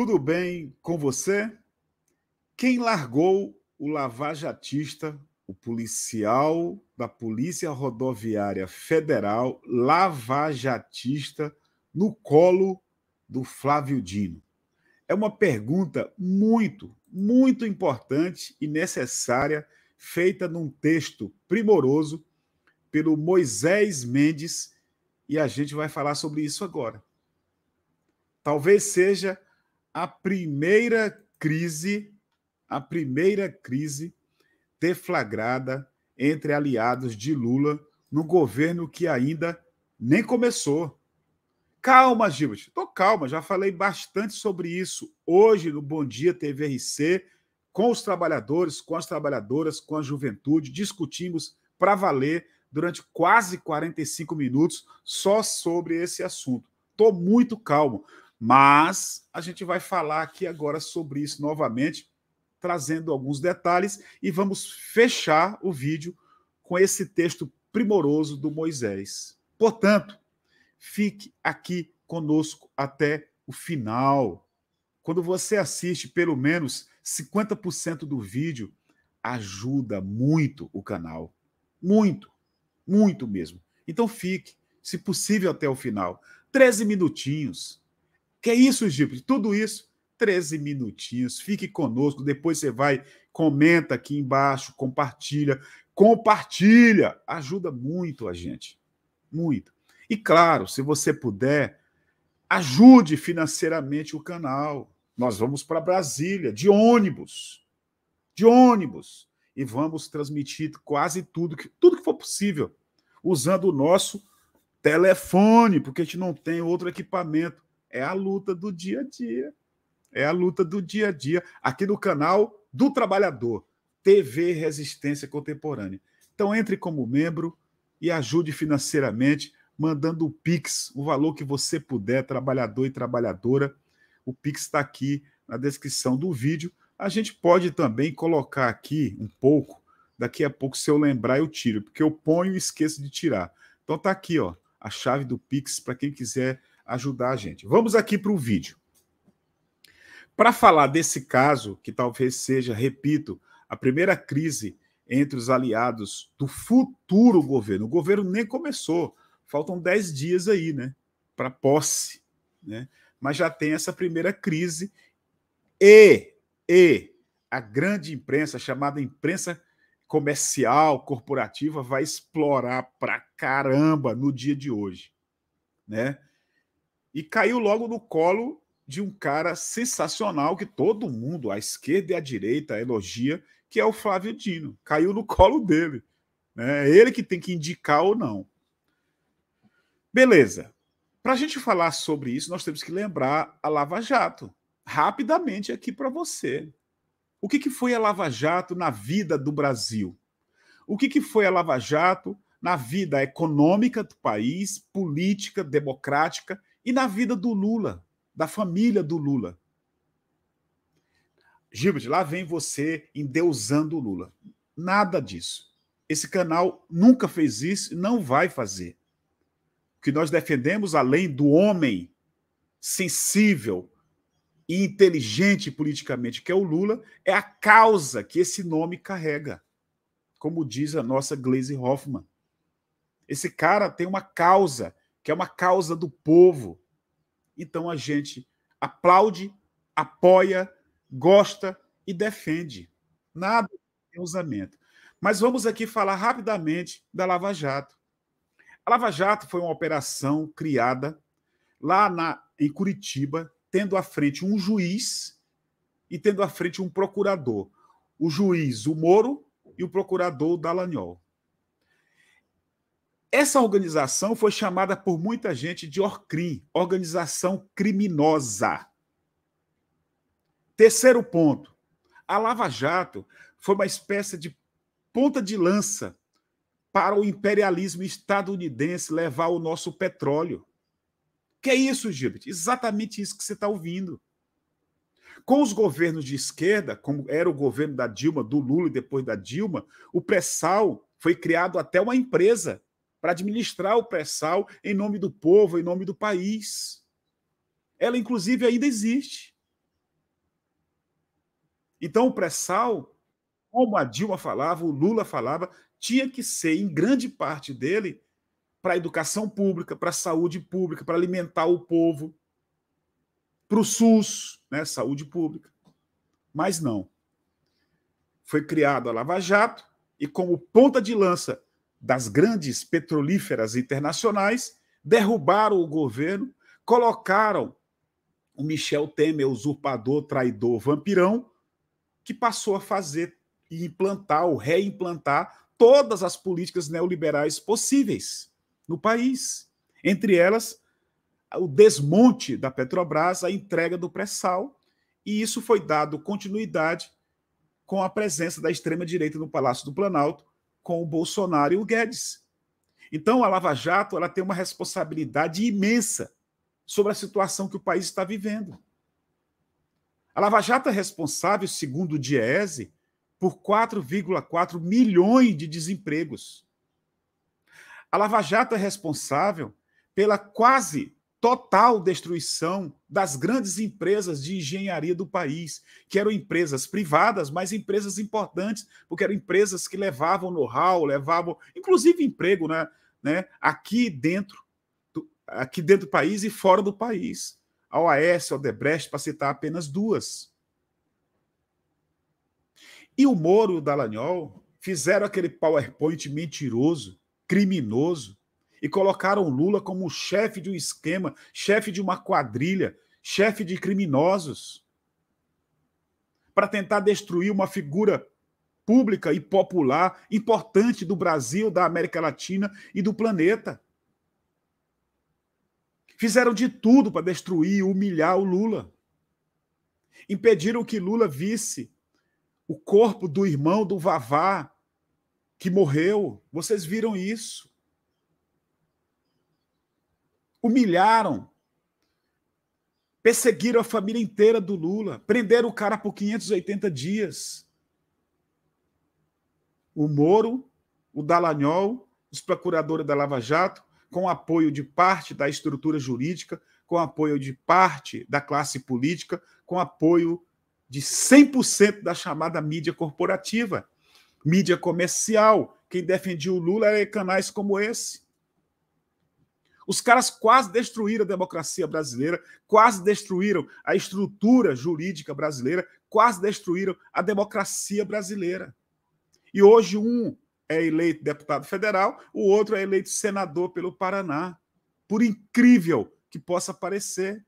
Tudo bem com você? Quem largou o lavajatista, o policial da Polícia Rodoviária Federal, lavajatista, no colo do Flávio Dino? É uma pergunta muito, muito importante e necessária, feita num texto primoroso pelo Moisés Mendes, e a gente vai falar sobre isso agora. Talvez seja a primeira crise, a primeira crise deflagrada entre aliados de Lula no governo que ainda nem começou. Calma, Gilbert. Tô calma, já falei bastante sobre isso hoje no Bom Dia TVRC, com os trabalhadores, com as trabalhadoras, com a juventude, discutimos para valer durante quase 45 minutos só sobre esse assunto. Tô muito calmo. Mas a gente vai falar aqui agora sobre isso novamente, trazendo alguns detalhes e vamos fechar o vídeo com esse texto primoroso do Moisés. Portanto, fique aqui conosco até o final. Quando você assiste pelo menos 50% do vídeo, ajuda muito o canal. Muito, muito mesmo. Então fique, se possível, até o final. 13 minutinhos. Que é isso, Gipre? Tudo isso, 13 minutinhos. Fique conosco. Depois você vai, comenta aqui embaixo, compartilha. Compartilha! Ajuda muito a gente. Muito. E claro, se você puder, ajude financeiramente o canal. Nós vamos para Brasília de ônibus. De ônibus. E vamos transmitir quase tudo que, tudo que for possível, usando o nosso telefone, porque a gente não tem outro equipamento. É a luta do dia a dia. É a luta do dia a dia aqui no canal do Trabalhador, TV Resistência Contemporânea. Então entre como membro e ajude financeiramente mandando o Pix, o valor que você puder, trabalhador e trabalhadora. O Pix está aqui na descrição do vídeo. A gente pode também colocar aqui um pouco. Daqui a pouco, se eu lembrar, eu tiro, porque eu ponho e esqueço de tirar. Então tá aqui, ó, a chave do Pix para quem quiser ajudar a gente. Vamos aqui para o vídeo. Para falar desse caso, que talvez seja, repito, a primeira crise entre os aliados do futuro governo. O governo nem começou, faltam 10 dias aí, né, para posse, né? Mas já tem essa primeira crise e e a grande imprensa, chamada imprensa comercial, corporativa, vai explorar pra caramba no dia de hoje, né? e caiu logo no colo de um cara sensacional que todo mundo, à esquerda e à direita, elogia, que é o Flávio Dino. Caiu no colo dele. Né? É ele que tem que indicar ou não. Beleza. Para a gente falar sobre isso, nós temos que lembrar a Lava Jato. Rapidamente aqui para você. O que, que foi a Lava Jato na vida do Brasil? O que, que foi a Lava Jato na vida econômica do país, política, democrática e na vida do Lula, da família do Lula. Gilbert, lá vem você endeusando o Lula. Nada disso. Esse canal nunca fez isso e não vai fazer. O que nós defendemos, além do homem sensível e inteligente politicamente, que é o Lula, é a causa que esse nome carrega. Como diz a nossa Glaze Hoffman. Esse cara tem uma causa que é uma causa do povo. Então a gente aplaude, apoia, gosta e defende. Nada de é usamento. Mas vamos aqui falar rapidamente da Lava Jato. A Lava Jato foi uma operação criada lá na, em Curitiba, tendo à frente um juiz e tendo à frente um procurador. O juiz, o Moro, e o procurador, o Dallagnol. Essa organização foi chamada por muita gente de ORCRIM, organização criminosa. Terceiro ponto, a Lava Jato foi uma espécie de ponta de lança para o imperialismo estadunidense levar o nosso petróleo. Que é isso, Gilbert? Exatamente isso que você está ouvindo. Com os governos de esquerda, como era o governo da Dilma, do Lula e depois da Dilma, o pré-sal foi criado até uma empresa para administrar o pré-sal em nome do povo, em nome do país. Ela, inclusive, ainda existe. Então, o pré-sal, como a Dilma falava, o Lula falava, tinha que ser, em grande parte dele, para a educação pública, para a saúde pública, para alimentar o povo, para o SUS, né, saúde pública. Mas não. Foi criado a Lava Jato e, como ponta de lança das grandes petrolíferas internacionais derrubaram o governo, colocaram o Michel Temer, usurpador, traidor, vampirão, que passou a fazer e implantar ou reimplantar todas as políticas neoliberais possíveis no país. Entre elas, o desmonte da Petrobras, a entrega do pré-sal, e isso foi dado continuidade com a presença da extrema-direita no Palácio do Planalto, com o Bolsonaro e o Guedes. Então, a Lava Jato ela tem uma responsabilidade imensa sobre a situação que o país está vivendo. A Lava Jato é responsável, segundo o Diese, por 4,4 milhões de desempregos. A Lava Jato é responsável pela quase total destruição das grandes empresas de engenharia do país, que eram empresas privadas, mas empresas importantes, porque eram empresas que levavam know-how, levavam, inclusive, emprego né, né, aqui dentro do, aqui dentro do país e fora do país. A OAS, a Odebrecht, para citar apenas duas. E o Moro e o Dallagnol fizeram aquele PowerPoint mentiroso, criminoso, e colocaram Lula como chefe de um esquema, chefe de uma quadrilha, chefe de criminosos, para tentar destruir uma figura pública e popular importante do Brasil, da América Latina e do planeta. Fizeram de tudo para destruir e humilhar o Lula. Impediram que Lula visse o corpo do irmão do Vavá que morreu. Vocês viram isso? humilharam, perseguiram a família inteira do Lula, prenderam o cara por 580 dias. O Moro, o Dallagnol, os procuradores da Lava Jato, com apoio de parte da estrutura jurídica, com apoio de parte da classe política, com apoio de 100% da chamada mídia corporativa, mídia comercial. Quem defendia o Lula era canais como esse. Os caras quase destruíram a democracia brasileira, quase destruíram a estrutura jurídica brasileira, quase destruíram a democracia brasileira. E hoje um é eleito deputado federal, o outro é eleito senador pelo Paraná. Por incrível que possa parecer.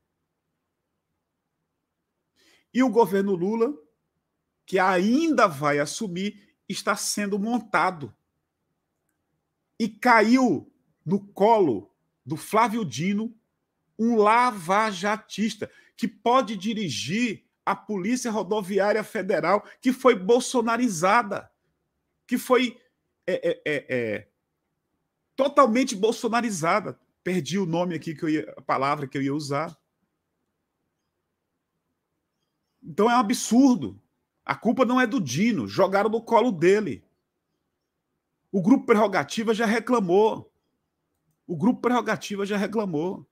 E o governo Lula, que ainda vai assumir, está sendo montado. E caiu no colo do Flávio Dino, um lavajatista que pode dirigir a Polícia Rodoviária Federal, que foi bolsonarizada, que foi é é, é, é, totalmente bolsonarizada. Perdi o nome aqui, que eu ia, a palavra que eu ia usar. Então é um absurdo. A culpa não é do Dino, jogaram no colo dele. O grupo Prerrogativa já reclamou. O grupo Prerrogativa já reclamou,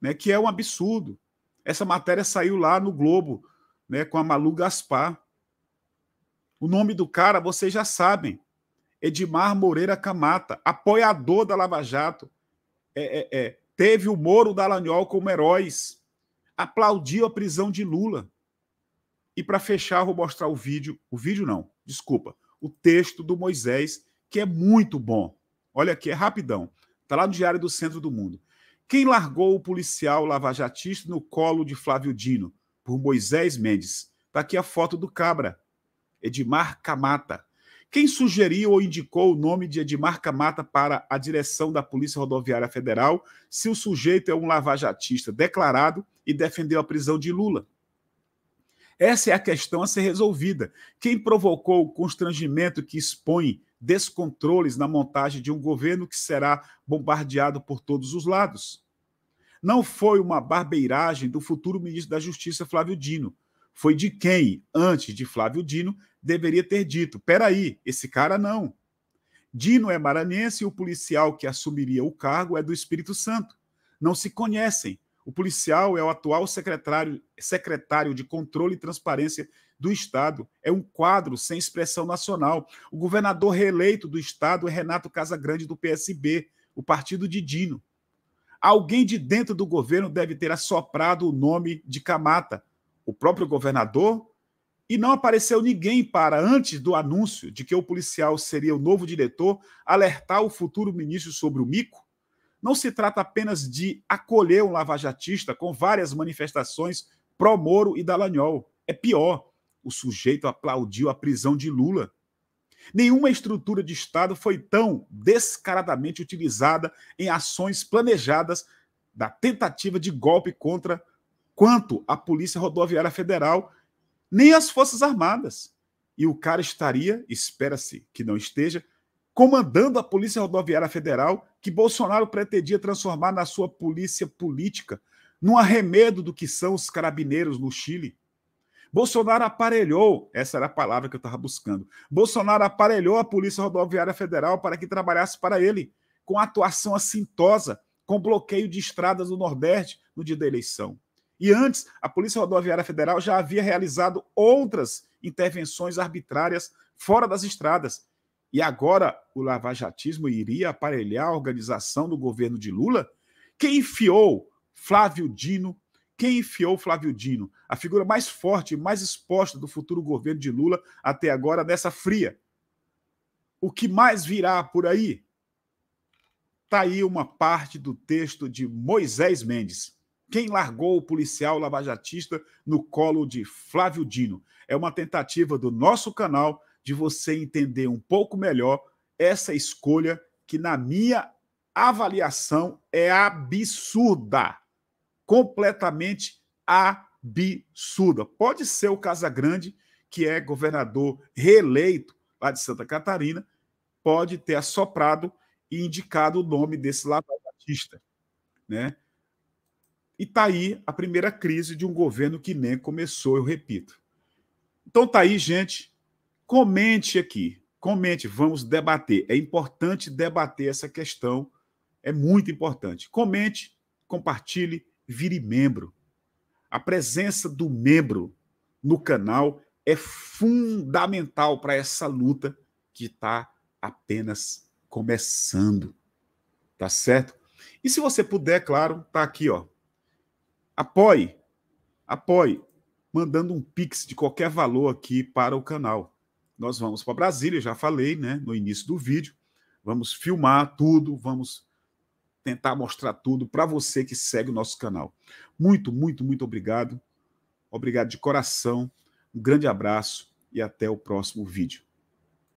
né, que é um absurdo. Essa matéria saiu lá no Globo, né, com a Malu Gaspar. O nome do cara vocês já sabem. Edmar Moreira Camata, apoiador da Lava Jato. É, é, é. Teve o Moro da Dallagnol como heróis. Aplaudiu a prisão de Lula. E para fechar, vou mostrar o vídeo. O vídeo não, desculpa. O texto do Moisés, que é muito bom. Olha aqui, é rapidão. Está lá no Diário do Centro do Mundo. Quem largou o policial lavajatista no colo de Flávio Dino? Por Moisés Mendes. Está aqui a foto do Cabra, Edmar Camata. Quem sugeriu ou indicou o nome de Edmar Camata para a direção da Polícia Rodoviária Federal se o sujeito é um lavajatista declarado e defendeu a prisão de Lula? Essa é a questão a ser resolvida. Quem provocou o constrangimento que expõe descontroles na montagem de um governo que será bombardeado por todos os lados. Não foi uma barbeiragem do futuro ministro da Justiça, Flávio Dino. Foi de quem, antes de Flávio Dino, deveria ter dito: peraí, esse cara não. Dino é maranhense e o policial que assumiria o cargo é do Espírito Santo. Não se conhecem. O policial é o atual secretário, secretário de Controle e Transparência do Estado. É um quadro sem expressão nacional. O governador reeleito do Estado é Renato Casagrande, do PSB, o partido de Dino. Alguém de dentro do governo deve ter assoprado o nome de Camata, o próprio governador, e não apareceu ninguém para, antes do anúncio de que o policial seria o novo diretor, alertar o futuro ministro sobre o mico? Não se trata apenas de acolher um lavajatista com várias manifestações pró-Moro e Dallagnol. É pior. O sujeito aplaudiu a prisão de Lula. Nenhuma estrutura de Estado foi tão descaradamente utilizada em ações planejadas da tentativa de golpe contra quanto a Polícia Rodoviária Federal, nem as Forças Armadas. E o cara estaria, espera-se que não esteja, comandando a Polícia Rodoviária Federal que Bolsonaro pretendia transformar na sua polícia política, num arremedo do que são os carabineiros no Chile. Bolsonaro aparelhou, essa era a palavra que eu estava buscando. Bolsonaro aparelhou a Polícia Rodoviária Federal para que trabalhasse para ele, com atuação assintosa, com bloqueio de estradas do Nordeste no dia da eleição. E antes, a Polícia Rodoviária Federal já havia realizado outras intervenções arbitrárias fora das estradas. E agora o lavajatismo iria aparelhar a organização do governo de Lula, que enfiou Flávio Dino quem enfiou Flávio Dino? A figura mais forte e mais exposta do futuro governo de Lula até agora nessa fria. O que mais virá por aí? Está aí uma parte do texto de Moisés Mendes. Quem largou o policial lavajatista no colo de Flávio Dino? É uma tentativa do nosso canal de você entender um pouco melhor essa escolha que, na minha avaliação, é absurda completamente absurda. Pode ser o Casagrande, que é governador reeleito lá de Santa Catarina, pode ter assoprado e indicado o nome desse lado Batista, né? E tá aí a primeira crise de um governo que nem começou, eu repito. Então tá aí, gente, comente aqui, comente, vamos debater. É importante debater essa questão, é muito importante. Comente, compartilhe, vire membro. A presença do membro no canal é fundamental para essa luta que está apenas começando. Tá certo? E se você puder, claro, tá aqui, ó. Apoie. Apoie mandando um pix de qualquer valor aqui para o canal. Nós vamos para Brasília, já falei, né, no início do vídeo. Vamos filmar tudo, vamos tentar mostrar tudo para você que segue o nosso canal. Muito, muito, muito obrigado. Obrigado de coração. Um grande abraço e até o próximo vídeo.